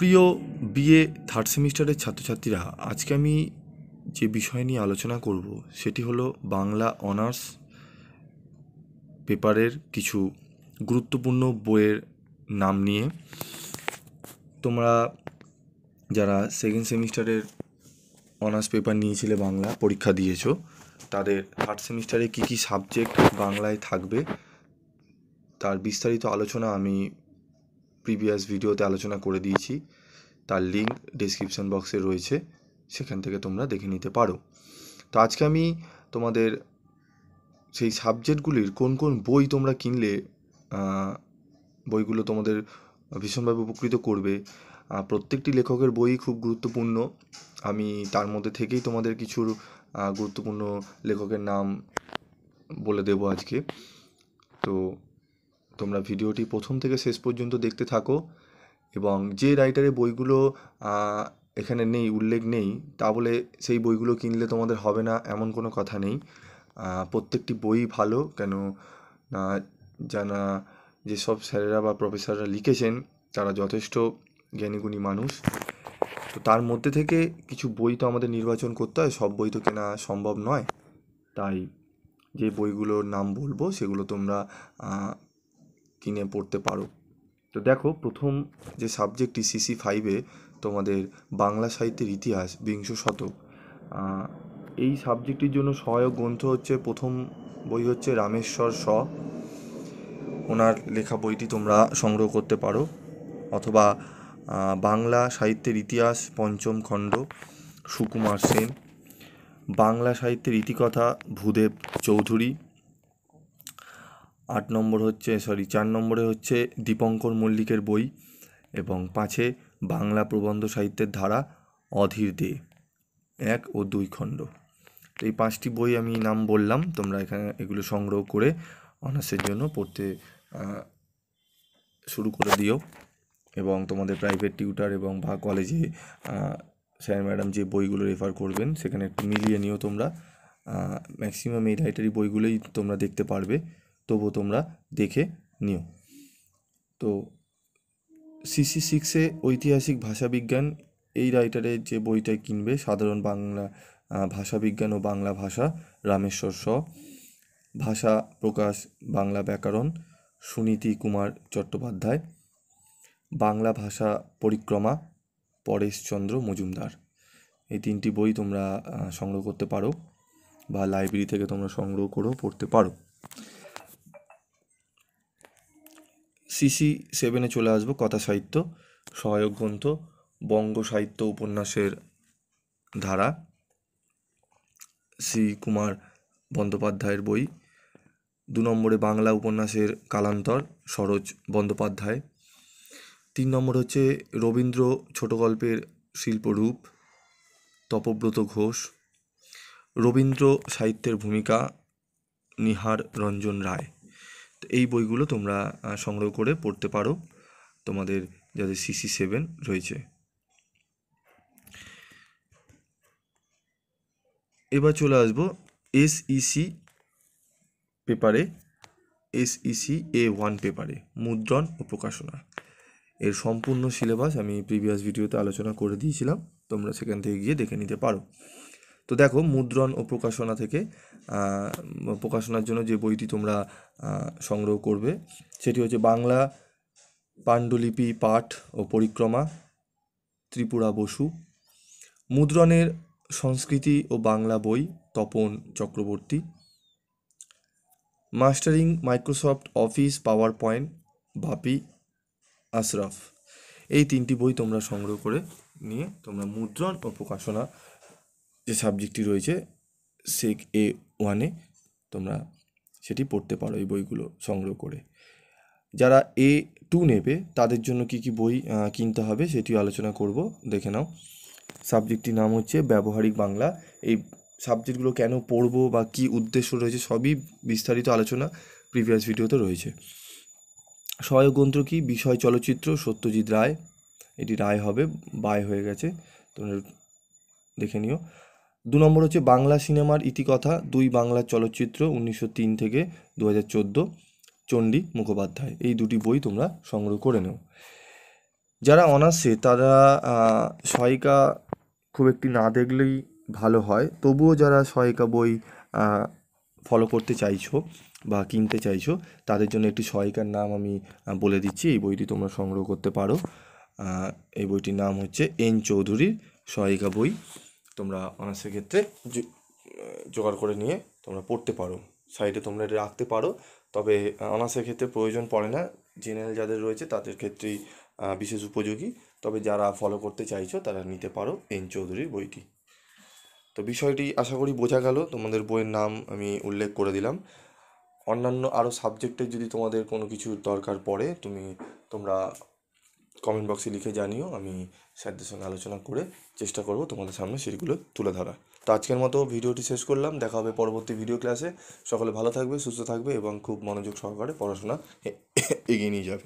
প্রিয় BA third সেমিস্টারের ছাত্রছাত্রীরা আজকে আমি যে বিষয় নিয়ে আলোচনা করব সেটি হলো বাংলা অনার্স পেপারের কিছু গুরুত্বপূর্ণ বইয়ের নাম নিয়ে তোমরা যারা সেকেন্ড সেমিস্টারের অনার্স পেপার নিয়েছিলে বাংলা পরীক্ষা দিয়েছ তাদের থার্ড সেমিস্টারে কী কী সাবজেক্ট বাংলায় থাকবে তার বিস্তারিত আলোচনা আমি প্রিভিয়াস ভিডিওতে আলোচনা করে দিয়েছি তার লিঙ্ক ডিসক্রিপশান বক্সে রয়েছে সেখান থেকে তোমরা দেখে নিতে পারো তো আজকে আমি তোমাদের সেই সাবজেক্টগুলির কোন কোন বই তোমরা কিনলে বইগুলো তোমাদের ভীষণভাবে উপকৃত করবে প্রত্যেকটি লেখকের বই খুব গুরুত্বপূর্ণ আমি তার মধ্যে থেকেই তোমাদের কিছু গুরুত্বপূর্ণ লেখকের নাম বলে দেব আজকে তো তোমরা ভিডিওটি প্রথম থেকে শেষ পর্যন্ত দেখতে থাকো এবং যে রাইটারের বইগুলো এখানে নেই উল্লেখ নেই তা বলে সেই বইগুলো কিনলে তোমাদের হবে না এমন কোনো কথা নেই প্রত্যেকটি বই ভালো কেন না জানা যেসব স্যারেরা বা প্রফেসররা লিখেছেন তারা যথেষ্ট জ্ঞানীগুণী মানুষ তো তার মধ্যে থেকে কিছু বই তো আমাদের নির্বাচন করতে হয় সব বই তো কেনা সম্ভব নয় তাই যে বইগুলোর নাম বলবো সেগুলো তোমরা কিনে পড়তে পারো তো দেখো প্রথম যে সাবজেক্টটি সিসি ফাইভে তোমাদের বাংলা সাহিত্যের ইতিহাস বিংশ শতক এই সাবজেক্টটির জন্য সহায়ক গ্রন্থ হচ্ছে প্রথম বই হচ্ছে রামেশ্বর স ওনার লেখা বইটি তোমরা সংগ্রহ করতে পারো অথবা বাংলা সাহিত্যের ইতিহাস পঞ্চম খণ্ড সুকুমার সেন বাংলা সাহিত্যের ইতিকথা ভূদেব চৌধুরী আট নম্বর হচ্ছে সরি চার নম্বরে হচ্ছে দীপঙ্কর মল্লিকের বই এবং পাঁচে বাংলা প্রবন্ধ সাহিত্যের ধারা অধীর দে এক ও দুই খণ্ড এই পাঁচটি বই আমি নাম বললাম তোমরা এখানে এগুলো সংগ্রহ করে অনার্সের জন্য পড়তে শুরু করে দিও এবং তোমাদের প্রাইভেট টিউটার এবং বা কলেজে স্যার ম্যাডাম যে বইগুলো রেফার করবেন সেখানে একটু মিলিয়ে নিও তোমরা ম্যাক্সিমাম এই রাইটারি বইগুলোই তোমরা দেখতে পারবে তবু তোমরা দেখে নিও তো সিসি সিক্সে ঐতিহাসিক ভাষাবিজ্ঞান এই রাইটারের যে বইটা কিনবে সাধারণ বাংলা ভাষাবিজ্ঞান ও বাংলা ভাষা রামেশ্বর স ভাষা প্রকাশ বাংলা ব্যাকরণ সুনীতি কুমার চট্টোপাধ্যায় বাংলা ভাষা পরিক্রমা পরেশচন্দ্র মজুমদার এই তিনটি বই তোমরা সংগ্রহ করতে পারো বা লাইব্রেরি থেকে তোমরা সংগ্রহ করেও পড়তে পারো সিসি সেভেনে চলে আসবো কথা সাহিত্য সহায়ক গ্রন্থ বঙ্গ সাহিত্য উপন্যাসের ধারা শ্রী কুমার বন্দ্যোপাধ্যায়ের বই দু নম্বরে বাংলা উপন্যাসের কালান্তর সরোজ বন্দ্যোপাধ্যায় তিন নম্বর হচ্ছে রবীন্দ্র ছোট গল্পের শিল্পরূপ তপব্রত ঘোষ রবীন্দ্র সাহিত্যের ভূমিকা নিহার রঞ্জন রায় এই বইগুলো তোমরা সংগ্রহ করে পড়তে পারো তোমাদের যাদের সিসি সেভেন রয়েছে এবার চলে আসবো এসইসি পেপারে এসইসি এ ওয়ান পেপারে মুদ্রণ ও প্রকাশনা এর সম্পূর্ণ সিলেবাস আমি প্রিভিয়াস ভিডিওতে আলোচনা করে দিয়েছিলাম তোমরা সেখান থেকে গিয়ে দেখে নিতে পারো তো দেখো মুদ্রণ ও প্রকাশনা থেকে প্রকাশনার জন্য যে বইটি তোমরা সংগ্রহ করবে সেটি হচ্ছে বাংলা পাণ্ডুলিপি পাঠ ও পরিক্রমা ত্রিপুরা বসু মুদ্রণের সংস্কৃতি ও বাংলা বই Tapan Chakraborty mastering Microsoft Office PowerPoint Bapi Ashraf এই তিনটি বই তোমরা সংগ্রহ করে নিয়ে তোমরা মুদ্রণ ও প্রকাশনা যে সাবজেক্টটি রয়েছে সেক এ ওয়ানে তোমরা সেটি পড়তে পারো এই বইগুলো সংগ্রহ করে যারা এ টু নেবে তাদের জন্য কি কি বই কিনতে হবে সেটিও আলোচনা করব দেখে নাও সাবজেক্টটির নাম হচ্ছে ব্যবহারিক বাংলা এই সাবজেক্টগুলো কেন পড়ব বা কি উদ্দেশ্য রয়েছে সবই বিস্তারিত আলোচনা প্রিভিয়াস ভিডিওতে রয়েছে সহায়ক গ্রন্থ কি বিষয় চলচ্চিত্র সত্যজিৎ রায় এটি রায় হবে বায় হয়ে গেছে তোমরা দেখে নিও দু নম্বর হচ্ছে বাংলা সিনেমার ইতিকথা দুই বাংলা চলচ্চিত্র উনিশশো তিন থেকে দু হাজার চোদ্দো চণ্ডী মুখোপাধ্যায় এই দুটি বই তোমরা সংগ্রহ করে নেও যারা অনার্সে তারা সহায়িকা খুব একটি না দেখলেই ভালো হয় তবুও যারা সহায়িকা বই ফলো করতে চাইছো বা কিনতে চাইছো তাদের জন্য একটি সহায়িকার নাম আমি বলে দিচ্ছি এই বইটি তোমরা সংগ্রহ করতে পারো এই বইটির নাম হচ্ছে এন চৌধুরীর সহায়িকা বই তোমরা অনার্সের ক্ষেত্রে জোগাড় করে নিয়ে তোমরা পড়তে পারো সাইডে তোমরা এটা রাখতে পারো তবে অনার্সের ক্ষেত্রে প্রয়োজন পড়ে না জেনারেল যাদের রয়েছে তাদের ক্ষেত্রেই বিশেষ উপযোগী তবে যারা ফলো করতে চাইছো তারা নিতে পারো এন চৌধুরীর বইটি তো বিষয়টি আশা করি বোঝা গেল তোমাদের বইয়ের নাম আমি উল্লেখ করে দিলাম অন্যান্য আরও সাবজেক্টের যদি তোমাদের কোনো কিছু দরকার পড়ে তুমি তোমরা কমেন্ট বক্সে লিখে জানিও আমি স্যারদের সঙ্গে আলোচনা করে চেষ্টা করব তোমাদের সামনে সেগুলো তুলে ধরা তো আজকের মতো ভিডিওটি শেষ করলাম দেখা হবে পরবর্তী ভিডিও ক্লাসে সকলে ভালো থাকবে সুস্থ থাকবে এবং খুব মনোযোগ সহকারে পড়াশোনা এগিয়ে নিয়ে যাবে